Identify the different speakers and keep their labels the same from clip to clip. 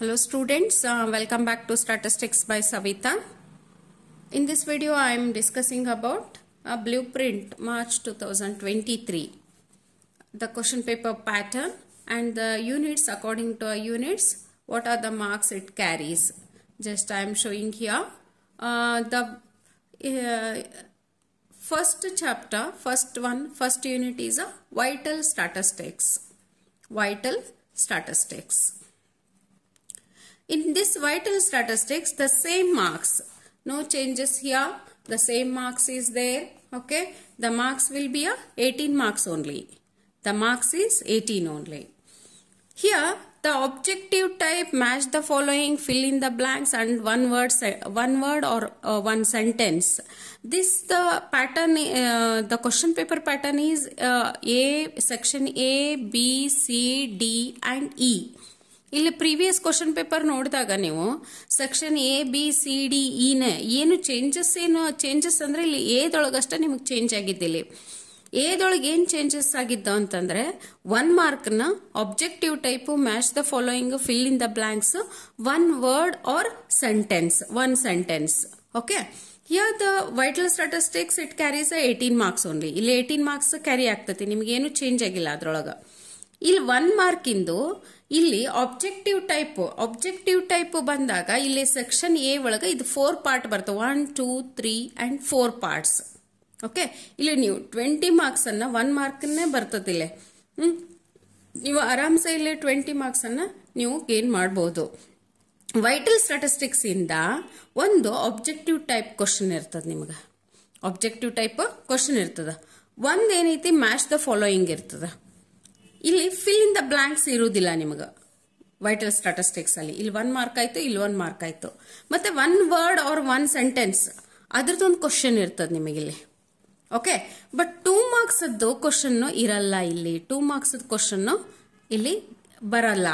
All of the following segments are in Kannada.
Speaker 1: Hello students, uh, welcome back to Statistics by Savita. In this video I am discussing about a blueprint March 2023. The question paper pattern and the units according to units, what are the marks it carries. Just I am showing here. Uh, the uh, first chapter, first one, first unit is a vital statistics. Vital statistics in this vital statistics, the same marks. No changes here. The same marks is there. Okay. The marks will be a 18 marks only. The marks is 18 only. Here, the objective type match the following fill in the blanks and one word one word or uh, one sentence this the pattern uh, the question paper pattern is uh, a section a b c d and e ಇಲ್ಲಿ ಪ್ರೀವಿಯಸ್ ಕ್ವಶನ್ ಪೇಪರ್ ನೋಡಿದಾಗ ನೀವು section A B C D ಇನ ಏನು ಚೇಂಜಸ್ ಏನು ಚೇಂಜಸ್ ಅಂದ್ರೆ ಇಲ್ಲಿ ಎದೊಳಗಷ್ಟೇ ನಿಮಗೆ ಚೇಂಜ್ ಆಗಿದ್ದಿಲ್ಲಿ ಎದೊಳಗೆ ಏನು ಚೇಂಜಸ್ ಆಗಿದ್ದು ಅಂತಂದ್ರೆ ಒನ್ ಮಾರ್ಕ್ನ objective type match the following fill in the blanks one word or sentence one sentence okay here the vital statistics it carries eighteen marks only ಇಲ್ಲಿ ಏಯ್ಟೀನ್ ಮಾರ್ಕ್ಸ್ ಕ್ಯಾರಿ ಆಗ್ತತಿ ನಿಮ್ಗೆ ಏನು ಚೇಂಜ್ ಆಗಿಲ್ಲ ಅದ್ರೊಳಗೆ ಇಲ್ಲಿ ಒನ್ ಇಂದು ಇಲ್ಲಿ ಆಬ್ಜೆಕ್ಟಿವ್ ಟೈಪ್ ಆಬ್ಜೆಕ್ಟಿವ್ ಟೈಪ್ ಬಂದಾಗ ಇಲ್ಲಿ ಸೆಕ್ಷನ್ ಎ ಒಳಗೆ ಇದು ಫೋರ್ ಪಾರ್ಟ್ ಬರ್ತವೆ one two three and four parts okay ಇಲ್ಲಿ ನೀವು ಟ್ವೆಂಟಿ ಅನ್ನ ಒನ್ ಮಾರ್ಕನ್ನೇ ಬರ್ತದೆ ಇಲ್ಲಿ ನೀವು ಆರಾಮ್ಸೆ ಇಲ್ಲಿ ಟ್ವೆಂಟಿ ಅನ್ನ ನೀವು ಗೇನ್ ಮಾಡಬಹುದು ವೈಟಲ್ ಸ್ಟಾಟಿಸ್ಟಿಕ್ಸ್ ಇಂದ ಒಂದು ಆಬ್ಜೆಕ್ಟಿವ್ ಟೈಪ್ ಕ್ವಶನ್ ಇರ್ತದೆ ನಿಮಗೆ ಆಬ್ಜೆಕ್ಟಿವ್ ಟೈಪ್ ಕ್ವಶನ್ ಇರ್ತದೆ ಏನೈತಿ ಮ್ಯಾಚ್ ದ ಫಾಲೋಯಿಂಗ್ ಇರ್ತದೆ ಇಲ್ಲಿ ಫಿಲ್ ಇನ್ ದ ಬ್ಲಾಂಕ್ಸ್ ಇರುವುದಿಲ್ಲ ನಿಮಗೆ ವೈಟಲ್ ಸ್ಟಾಟಿಸ್ಟಿಕ್ಸ್ ಅಲ್ಲಿ ಇಲ್ಲಿ ಒನ್ ಮಾರ್ಕ್ ಆಯ್ತು ಇಲ್ಲಿ ಒನ್ ಮಾರ್ಕ್ ಆಯ್ತು ಮತ್ತೆ one word or one sentence ಅದ್ರದೊಂದು ಕ್ವಶನ್ ಇರ್ತದೆ ನಿಮಗೆ ಇಲ್ಲಿ okay but two marks question ಇರಲ್ಲ ಇಲ್ಲಿ ಟೂ ಮಾರ್ಕ್ಸ್ ಕ್ವಶನ್ ಇಲ್ಲಿ ಬರಲ್ಲ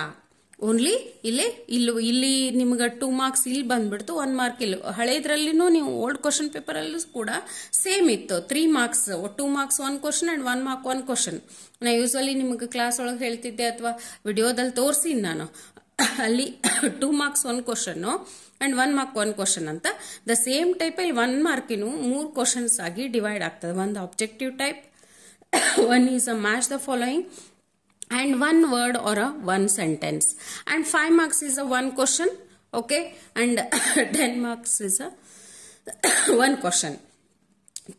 Speaker 1: ಓನ್ಲಿ ಇಲ್ಲಿ ಇಲ್ಲಿ ಇಲ್ಲಿ ನಿಮ್ಗೆ ಟೂ ಮಾರ್ಕ್ಸ್ ಇಲ್ಲಿ ಬಂದ್ಬಿಡ್ತು ಒನ್ ಮಾರ್ಕ್ ಇಲ್ಲಿ ಹಳೇದ್ರಲ್ಲಿನೂ ನೀವು ಓಲ್ಡ್ ಕ್ವಶನ್ ಪೇಪರ್ ಅಲ್ಲೂ ಕೂಡ ಸೇಮ್ ಇತ್ತು three marks two marks one question and one mark one question ನಾ ಯೂಸ್ವಲಿ ನಿಮಗೆ ಕ್ಲಾಸ್ ಒಳಗೆ ಹೇಳ್ತಿದ್ದೆ ಅಥವಾ ವಿಡಿಯೋದಲ್ಲಿ ತೋರಿಸಿನಿ ನಾನು ಅಲ್ಲಿ ಟೂ ಮಾರ್ಕ್ಸ್ ಒನ್ ಕ್ವಶನ್ನು and one mark one question ಅಂತ ದ ಸೇಮ್ ಟೈಪ್ ಅಲ್ಲಿ ಒನ್ ಮಾರ್ಕಿನೂ ಮೂರು ಕ್ವಶನ್ಸ್ ಆಗಿ ಡಿವೈಡ್ ಆಗ್ತದೆ ಒಂದು objective type one is a match the following and one word or a one sentence and 5 marks is a one question okay and 10 marks is a one question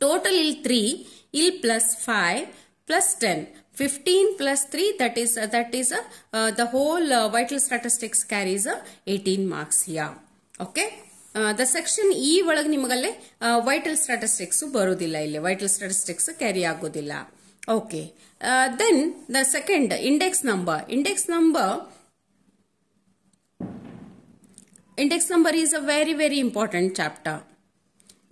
Speaker 1: total il 3 il plus 5 plus 10 15 plus 3 that is uh, that is uh, uh, the whole uh, vital statistics carries a uh, 18 marks here okay the section ಈ ಒಳಗೆ ನಿಮಗಲ್ಲೇ ವೈಟಲ್ ಸ್ಟಾಟಿಸ್ಟಿಕ್ಸ್ ಬರೋದಿಲ್ಲ ಇಲ್ಲಿ ವೈಟಲ್ ಸ್ಟಾಟಿಸ್ಟಿಕ್ಸ್ ಕ್ಯಾರಿ ಆಗೋದಿಲ್ಲ okay then the second index index index Index index number is a very very important chapter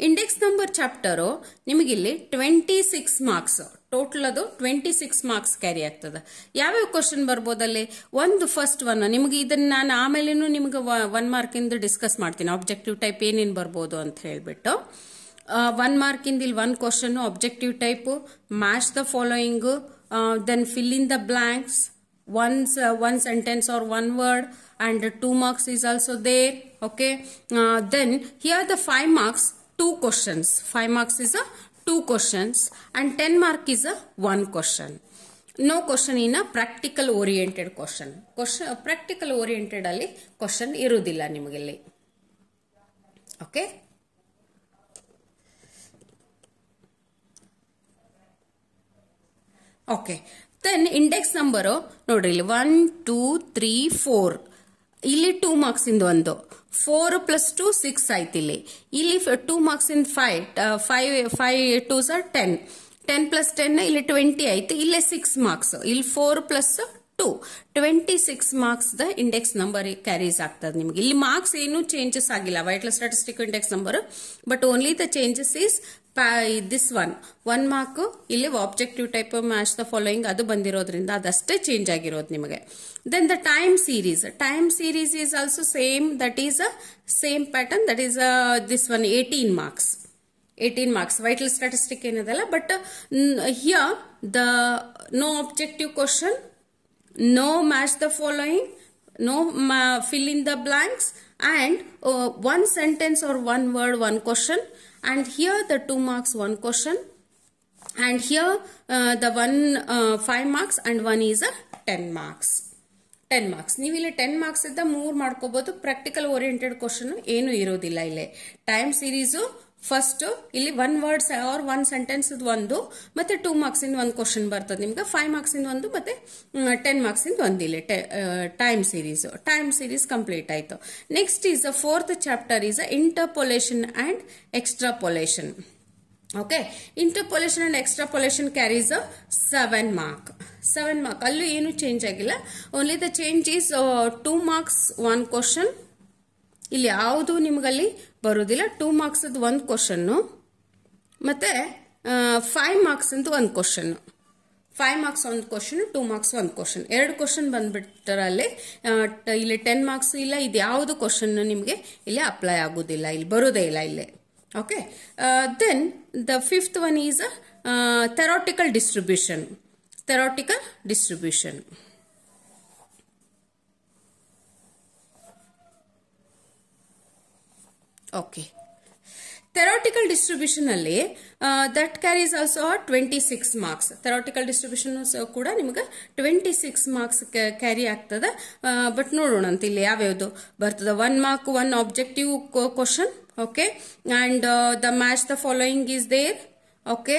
Speaker 1: index number chapter ನಿಮಗಿಲ್ಲಿ ಟ್ವೆಂಟಿ ಸಿಕ್ಸ್ ಮಾರ್ಕ್ಸ್ ಟೋಟಲ್ ಅದು ಟ್ವೆಂಟಿ ಸಿಕ್ಸ್ ಮಾರ್ಕ್ಸ್ ಕ್ಯಾರಿ ಆಗ್ತದೆ ಯಾವ್ಯಾವ ಕ್ವಶನ್ ಬರ್ಬೋದಲ್ಲಿ ಒಂದು ಫಸ್ಟ್ ಒನ್ ನಿಮಗೆ ಇದನ್ನ ನಾನು ಆಮೇಲೆ ನಿಮ್ಗೆ ಒನ್ ಮಾರ್ಕಿಂದ ಡಿಸ್ಕಸ್ ಮಾಡ್ತೀನಿ ಆಬ್ಜೆಕ್ಟಿವ್ ಟೈಪ್ ಏನೇನು ಬರ್ಬೋದು ಅಂತ ಹೇಳಿಬಿಟ್ಟು uh, one mark in the one question objective type match the following uh, then fill in the blanks one uh, one sentence or one word and two marks is also there okay uh, then here the five marks two questions five marks is a two questions and 10 mark is a one question no question question in practical Question, question question uh, practical oriented ali question ಇರುವುದಿಲ್ಲ ನಿಮಗಿಲ್ಲಿ Okay. Okay then index number ನೋಡ್ರಿ ಇಲ್ಲಿ ಒನ್ ಟೂ ತ್ರೀ ಫೋರ್ ಇಲ್ಲಿ ಟೂ ಮಾರ್ಕ್ಸ್ ಇಂದ ಒಂದು ಫೋರ್ ಪ್ಲಸ್ ಟೂ ಸಿಕ್ಸ್ ಆಯ್ತು ಇಲ್ಲಿ ಇಲ್ಲಿ ಟೂ ಮಾರ್ಕ್ಸ್ ಇಂದ five five five two sir ten ten plus ten ಇಲ್ಲಿ ಟ್ವೆಂಟಿ ಆಯ್ತು ಇಲ್ಲಿ ಸಿಕ್ಸ್ ಮಾರ್ಕ್ಸ್ ಇಲ್ಲಿ four plus two twenty six marks the index number carries ಆಗ್ತದೆ ನಿಮ್ಗೆ ಇಲ್ಲಿ ಮಾರ್ಕ್ಸ್ ಏನು ಚೇಂಜಸ್ ಆಗಿಲ್ಲ vital statistic index number but only the changes is this one one mark ಇಲ್ಲಿ objective type match the following ಅದು ಬಂದಿರೋದ್ರಿಂದ ಅದಷ್ಟೇ ಚೇಂಜ್ ಆಗಿರೋದು ನಿಮಗೆ then the time series time series is also same that is a same pattern that is this one eighteen marks eighteen marks vital statistic ಏನದಲ್ಲ but here the no objective question no match the following no fill in the blanks and one sentence or one word one question and here the two marks one question and here uh, the one uh, 5 marks and one is a 10 marks. 10 marks. ನೀವು 10 ಟೆನ್ ಮಾರ್ಕ್ಸ್ ಇದ್ದ ಮೂರ್ ಮಾಡ್ಕೋಬಹುದು ಪ್ರಾಕ್ಟಿಕಲ್ ಓರಿಯೆಂಟೆಡ್ ಕ್ವಶನ್ ಏನು ಇರೋದಿಲ್ಲ ಇಲ್ಲಿ ಟೈಮ್ ಸೀರೀಸು ಫಸ್ಟ್ ಇಲ್ಲಿ one words or one sentence ಒಂದು ಮತ್ತೆ ಟೂ ಮಾರ್ಕ್ಸ್ ಇಂದ ಒಂದು ಕ್ವಶನ್ ಬರ್ತದೆ ನಿಮ್ಗೆ ಫೈವ್ ಮಾರ್ಕ್ಸ್ ಇಂದ ಒಂದು ಮತ್ತೆ ಟೆನ್ ಮಾರ್ಕ್ಸ್ ಇಂದ ಒಂದು ಇಲ್ಲಿ time series time series complete ಆಯ್ತು next is a fourth chapter is a interpolation and extrapolation okay interpolation and extrapolation carries a seven mark seven mark ಅಲ್ಲೂ ಏನು ಚೇಂಜ್ ಆಗಿಲ್ಲ only the change is two marks one question ಇಲ್ಲಿ ಯಾವುದು ನಿಮಗಲ್ಲಿ ಬರೋದಿಲ್ಲ ಟೂ ಮಾರ್ಕ್ಸ್ ಒಂದು ಕ್ವಶನ್ನು ಮತ್ತು ಫೈವ್ ಮಾರ್ಕ್ಸ್ ಒಂದು ಕ್ವಶನ್ನು ಫೈವ್ ಮಾರ್ಕ್ಸ್ ಒಂದು ಕ್ವಶನ್ ಟೂ ಮಾರ್ಕ್ಸ್ ಒಂದು ಕ್ವಶನ್ ಎರಡು ಕ್ವಶನ್ ಬಂದ್ಬಿಟ್ಟರಲ್ಲಿ ಇಲ್ಲಿ ಟೆನ್ ಮಾರ್ಕ್ಸ್ ಇಲ್ಲ ಇದು ಯಾವುದು ಕ್ವಶನ್ ನಿಮಗೆ ಇಲ್ಲಿ ಅಪ್ಲೈ ಆಗೋದಿಲ್ಲ ಇಲ್ಲಿ ಬರೋದೇ ಇಲ್ಲ ಇಲ್ಲಿ okay then the fifth one is a theoretical distribution theoretical distribution okay theoretical distribution ಅಲ್ಲಿ that carries also twenty six marks theoretical distribution ಕೂಡ ನಿಮಗೆ ಟ್ವೆಂಟಿ ಸಿಕ್ಸ್ ಮಾರ್ಕ್ಸ್ ಕ್ಯಾರಿ ಆಗ್ತದೆ ಬಟ್ ನೋಡೋಣ ಅಂತ ಇಲ್ಲಿ ಯಾವ್ಯಾವ್ದು ಬರ್ತದೆ one mark one objective question okay and the match the following is there okay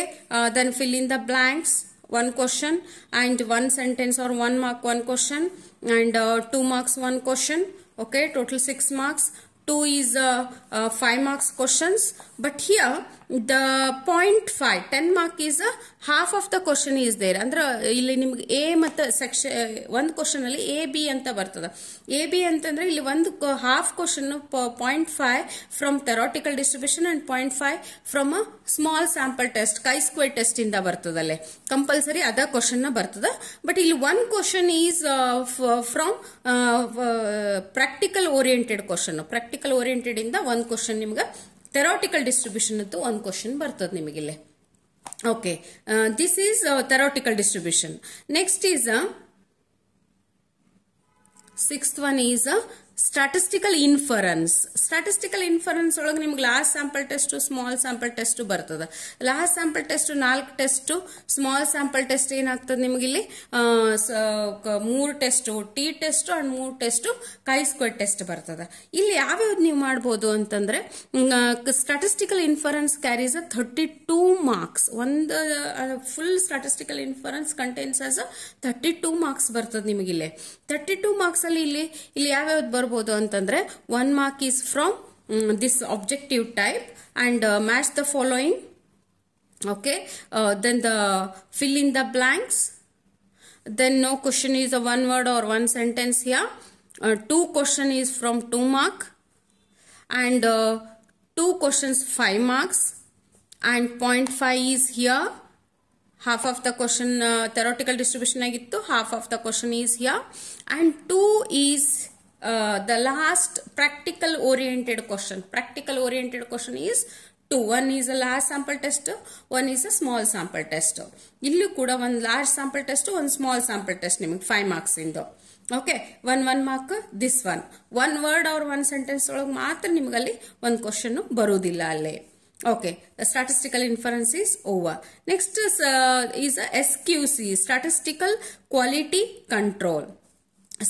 Speaker 1: then fill in the blanks one question and one sentence or one mark one question and two marks one question okay total six marks 2 is uh, uh, 5 marks questions but here the point five ten mark is half of the question is there ಅಂದ್ರೆ ಇಲ್ಲಿ ನಿಮ್ಗೆ ಎ ಮತ್ತು ಸೆಕ್ಷನ್ ಒಂದು ಕ್ವಶನ್ ಅಲ್ಲಿ ಎ ಬಿ ಅಂತ ಬರ್ತದೆ ಎ ಬಿ ಅಂತಂದ್ರೆ ಇಲ್ಲಿ ಒಂದು half question point five from theoretical distribution and point five from small sample test chi square test ಇಂದ ಬರ್ತದಲ್ಲೇ ಕಂಪಲ್ಸರಿ ಅದ ಕ್ವಶನ್ ಬರ್ತದ ಬಟ್ ಇಲ್ಲಿ one question is from practical oriented question practical oriented ಇಂದ ಒಂದು ಕ್ವಶನ್ ನಿಮಗೆ ಥೆರಾಟಿಕಲ್ ಡಿಸ್ಟ್ರಿಬ್ಯೂಷನ್ ಅಂತೂ ಒಂದು ಕ್ವಶನ್ ಬರ್ತದೆ ನಿಮಗಿಲ್ಲಿ okay this is theoretical distribution next is sixth one is statistical inference statistical inference ಒಳಗೆ ನಿಮ್ಗೆ last sample test small sample test ಬರ್ತದೆ ಲಾಸ್ಟ್ ಸ್ಯಾಂಪಲ್ ಟೆಸ್ಟ್ ನಾಲ್ಕು ಟೆಸ್ಟ್ ಸ್ಮಾಲ್ ಸ್ಯಾಂಪಲ್ ಟೆಸ್ಟ್ ಏನಾಗ್ತದೆ ನಿಮ್ಗೆ ಇಲ್ಲಿ ಮೂರು ಟೆಸ್ಟ್ ಟಿ ಟೆಸ್ಟ್ ಅಂಡ್ ಮೂರು ಟೆಸ್ಟ್ ಕೈ ಟೆಸ್ಟ್ ಬರ್ತದೆ ಇಲ್ಲಿ ಯಾವ್ಯಾವ್ದು ನೀವು ಮಾಡ್ಬೋದು ಅಂತಂದ್ರೆ statistical inference carries a thirty two marks ಒಂದು full statistical inference contains as thirty two marks ಬರ್ತದೆ ನಿಮಗಿಲ್ಲಿ ಥರ್ಟಿ ಟೂ ಮಾರ್ಕ್ಸ್ ಅಲ್ಲಿ ಇಲ್ಲಿ ಇಲ್ಲಿ ಯಾವ್ಯಾವ್ದು ಬರ್ಬೋದು ಅಂತಂದ್ರೆ one mark is from this objective type and match the following okay then the fill in the blanks then no question is a one word or one sentence ಯಾ two question is from two mark and two questions five marks and point five is here half of the question theoretical distribution ಆಗಿತ್ತು half of the question is here and two is the uh, last last oriented oriented question. Oriented oriented is to one is a large sample test one is a small sample test ಇಲ್ಲೂ ಕೂಡ ಒಂದು ಲಾರ್ಜ್ ಸ್ಯಾಂಪಲ್ ಟೆಸ್ಟ್ ಒಂದು ಸ್ಮಾಲ್ ಸ್ಯಾಂಪಲ್ ಟೆಸ್ಟ್ ನಿಮಗೆ ಫೈವ್ ಮಾರ್ಕ್ಸ್ ಇಂದು okay one one mark this one one word or one sentence ಒಳಗೆ ಮಾತ್ರ ನಿಮಗಲ್ಲಿ ಒಂದು ಕ್ವಶನ್ ಬರುವುದಿಲ್ಲ ಅಲ್ಲೇ okay statistical inference is over next is S Q C statistical quality control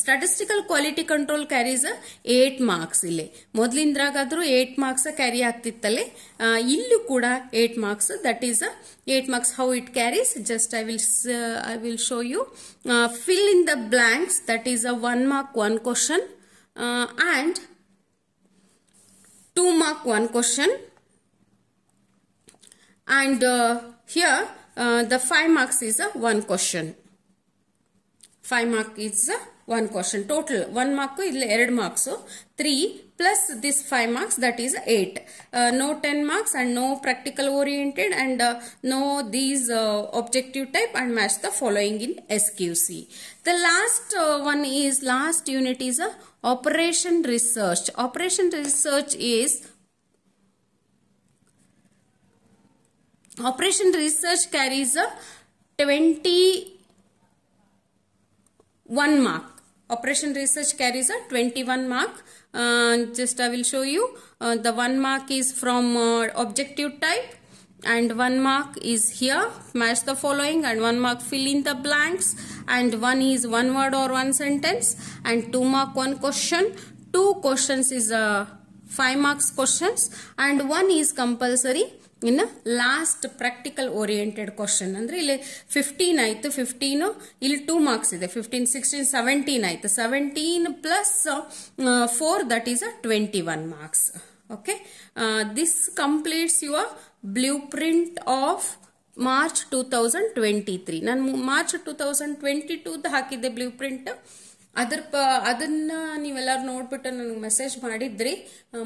Speaker 1: statistical quality control carries eight marks ಇಲ್ಲಿ ಮೊದಲಿಂದ್ರಾಗಾದ್ರೂ ಏಟ್ ಮಾರ್ಕ್ಸ್ ಕ್ಯಾರಿ ಆಗ್ತಿತ್ತಲ್ಲಿ ಇಲ್ಲೂ ಕೂಡ eight marks that is eight marks how it carries just I will I will show you fill in the blanks that is a one mark one question and two mark one question and here the five marks is a one question five mark is a one question total one mark so three plus this five marks that is eight uh, no ten marks and no practical oriented and uh, no these uh, objective type and match the following in SQC the last one is last unit is operation research operation research is Operation research carries a 21 mark operation research carries a 21 mark uh, just I will show you uh, the one mark is from uh, objective type and one mark is here match the following and one mark fill in the blanks and one is one word or one sentence and two mark one question two questions is a uh, five marks questions and one is compulsory ಇನ್ನು ಲಾಸ್ಟ್ ಪ್ರಾಕ್ಟಿಕಲ್ ಓರಿಯೆಂಟೆಡ್ ಕ್ವಶನ್ ಅಂದರೆ ಇಲ್ಲಿ ಫಿಫ್ಟೀನ್ ಆಯಿತು ಫಿಫ್ಟೀನು ಇಲ್ಲಿ ಟೂ ಮಾರ್ಕ್ಸ್ ಇದೆ ಫಿಫ್ಟೀನ್ ಸಿಕ್ಸ್ಟೀನ್ ಸೆವೆಂಟೀನ್ ಆಯಿತು seventeen plus four that is a twenty one marks okay this completes your blueprint of March two thousand twenty three ನಾನು ಮಾರ್ಚ್ ಟೂ ತೌಸಂಡ್ ಟ್ವೆಂಟಿ ಟೂದು ಹಾಕಿದ್ದೆ ಬ್ಲೂ ಪ್ರಿಂಟ್ ಅದರ ಪ ಅದನ್ನ ನೀವೆಲ್ಲರೂ ನೋಡ್ಬಿಟ್ಟು ನನಗೆ ಮೆಸೇಜ್ ಮಾಡಿದ್ರಿ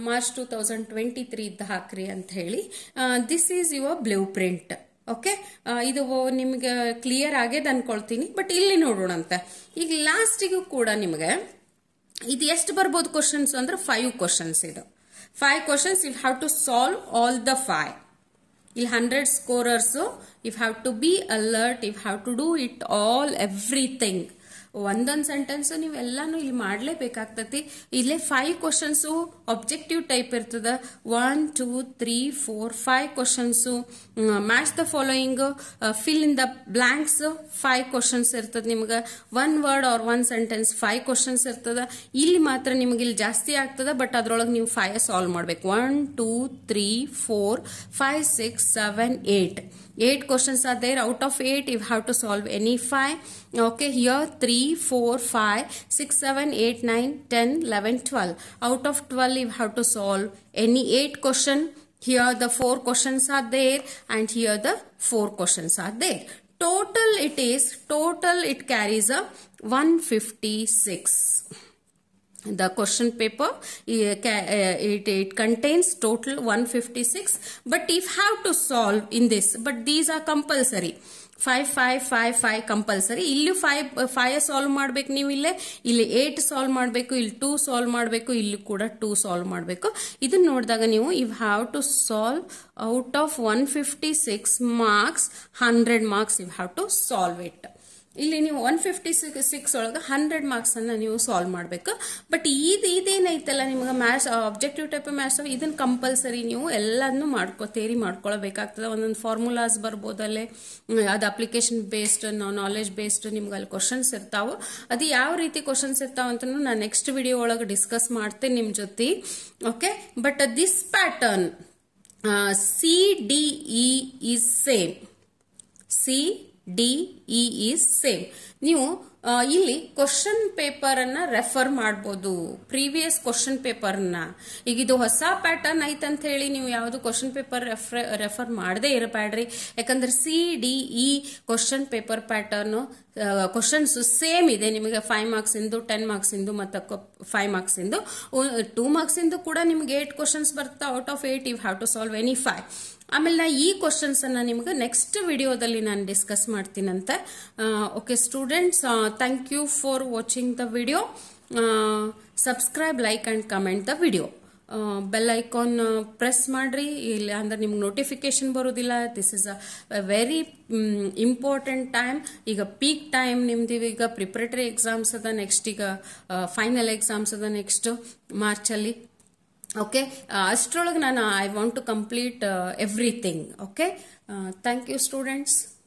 Speaker 1: March two thousand twenty three ಇದ್ದ ಹಾಕ್ರಿ ಅಂತ ಹೇಳಿ this is your blueprint okay ಇದು ನಿಮ್ಗೆ ಕ್ಲಿಯರ್ ಆಗೇದು ಅನ್ಕೊಳ್ತೀನಿ ಬಟ್ ಇಲ್ಲಿ ನೋಡೋಣಂತೆ ಈಗ ಲಾಸ್ಟಿಗೂ ಕೂಡ ನಿಮಗೆ ಇದು ಎಷ್ಟು ಬರ್ಬೋದು ಕ್ವಶನ್ಸ್ ಅಂದ್ರೆ ಫೈವ್ ಕ್ವಶನ್ಸ್ ಇದು five questions you have to solve all the five ಇಲ್ಲಿ hundred scorers you have to be alert you have to do it all everything ಒಂದೊಂದು ಸೆಂಟೆನ್ಸ್ ನೀವೆಲ್ಲಾನು ಇಲ್ಲಿ ಮಾಡ್ಲೇಬೇಕಾಗ್ತತಿ ಇಲ್ಲೇ ಫೈವ್ ಕ್ವಶನ್ಸ್ ಆಬ್ಜೆಕ್ಟಿವ್ ಟೈಪ್ ಇರ್ತದ one two three four five questions match the following fill in the blanks five questions ಇರ್ತದ ನಿಮ್ಗೆ one word or one sentence five questions ಇರ್ತದ ಇಲ್ಲಿ ಮಾತ್ರ ನಿಮ್ಗೆ ಇಲ್ಲಿ ಜಾಸ್ತಿ ಆಗ್ತದ ಬಟ್ ಅದ್ರೊಳಗೆ ನೀವು ಫೈವ್ ಸಾಲ್ವ್ ಮಾಡ್ಬೇಕು one two three four five six seven eight 8 questions are there out of 8 you have to solve any 5 okay here 3 4 5 6 7 8 9 10 11 12 out of 12 you have to solve any 8 question here the 4 questions are there and here the 4 questions are there total it is total it carries a 156 the the question it e, e, it, total one fifty six but if have to solve in this but these are compulsory five five five five compulsory ಇಲ್ಲಿ ಫೈವ್ ಫೈವ್ ಸಾಲ್ವ್ ಮಾಡ್ಬೇಕು ನೀವು ಇಲ್ಲೇ ಇಲ್ಲಿ ಏಟ್ ಸಾಲ್ವ್ ಮಾಡಬೇಕು ಇಲ್ಲಿ ಟೂ ಸಾಲ್ವ್ ಮಾಡಬೇಕು ಇಲ್ಲಿ ಕೂಡ ಟೂ ಸಾಲ್ವ್ ಮಾಡಬೇಕು ಇದನ್ನ ನೋಡಿದಾಗ ನೀವು you've have to solve out of one fifty six marks hundred marks you've have to solve it ಇಲ್ಲಿ ನೀವು ಒನ್ ಫಿಫ್ಟಿ ಸಿಕ್ಸ್ ಒಳಗೆ ಹಂಡ್ರೆಡ್ ಮಾರ್ಕ್ಸನ್ನು ನೀವು ಸಾಲ್ವ್ ಮಾಡಬೇಕು ಬಟ್ ಇದು ಇದೇನೈತಲ್ಲ ನಿಮ್ಗೆ ಮ್ಯಾಥ್ಸ್ ಆಬ್ಜೆಕ್ಟಿವ್ ಟೈಪ್ ಮ್ಯಾಥ್ಸ್ ಇದನ್ನ ಕಂಪಲ್ಸರಿ ನೀವು ಎಲ್ಲಾನು ಮಾಡ್ಕೊ ತೇರಿ ಮಾಡ್ಕೊಳ್ಬೇಕಾಗ್ತದೆ ಒಂದೊಂದು ಫಾರ್ಮುಲಾಸ್ ಬರ್ಬೋದಲ್ಲೇ ಅದು ಅಪ್ಲಿಕೇಶನ್ ಬೇಸ್ಡ್ ನಾವು ನಾಲೆಜ್ ಬೇಸ್ಡ್ ನಿಮ್ಗೆ ಅಲ್ಲಿ ಕ್ವಶನ್ಸ್ ಇರ್ತಾವೆ ಅದು ಯಾವ ರೀತಿ ಕ್ವಶನ್ಸ್ ಇರ್ತಾವೆ ಅಂತ ನಾನು ನೆಕ್ಸ್ಟ್ ವಿಡಿಯೋ ಒಳಗೆ ಡಿಸ್ಕಸ್ ಮಾಡ್ತೇನೆ ನಿಮ್ಮ ಜೊತೆ okay but this pattern C D E is same C D E is same ನೀವು ಇಲ್ಲಿ ಕ್ವಶನ್ ಪೇಪರ್ ಅನ್ನ ರೆಫರ್ ಮಾಡ್ಬೋದು ಪ್ರೀವಿಯಸ್ ಕ್ವಶನ್ ಪೇಪರ್ನ ಈಗ ಇದು ಹೊಸ ಪ್ಯಾಟರ್ನ್ ಐತಂತ ಹೇಳಿ ನೀವು ಯಾವುದು ಕ್ವಶನ್ ಪೇಪರ್ ರೆಫರ್ ರೆಫರ್ ಮಾಡದೇ ಇರಬೇಡ್ರಿ ಯಾಕಂದ್ರೆ C D E question paper pattern questions same ಇದೆ ನಿಮಗೆ ಫೈವ್ ಮಾರ್ಕ್ಸ್ ಇಂದು ಟೆನ್ ಮಾರ್ಕ್ಸ್ ಇಂದು ಮತ್ತು ಫೈವ್ ಮಾರ್ಕ್ಸ್ ಇಂದು ಟೂ ಮಾರ್ಕ್ಸ್ ಇಂದು ಕೂಡ ನಿಮ್ಗೆ ಏಟ್ ಕ್ವಶನ್ಸ್ ಬರ್ತಾ out of eight you have to solve any five ಆಮೇಲೆ ನಾ ಈ ಅನ್ನ ನಿಮ್ಗೆ ನೆಕ್ಸ್ಟ್ ವಿಡಿಯೋದಲ್ಲಿ ನಾನು ಡಿಸ್ಕಸ್ ಮಾಡ್ತೀನಂತೆ okay students thank you for watching the video subscribe like and comment the video bell icon press ಮಾಡ್ರಿ ಇಲ್ಲ ಅಂದ್ರೆ ನಿಮ್ಗೆ ನೋಟಿಫಿಕೇಶನ್ ಬರೋದಿಲ್ಲ this is a very important time ಈಗ ಪೀಕ್ ಟೈಮ್ ನಿಮ್ದು ಈಗ ಪ್ರಿಪ್ರೇಟರಿ ಎಕ್ಸಾಮ್ಸ್ ಅದ ನೆಕ್ಸ್ಟ್ ಈಗ ಫೈನಲ್ ಎಕ್ಸಾಮ್ಸ್ ಅದ ನೆಕ್ಸ್ಟ್ ಮಾರ್ಚಲ್ಲಿ okay uh, astrology nana i want to complete uh, everything okay uh, thank you students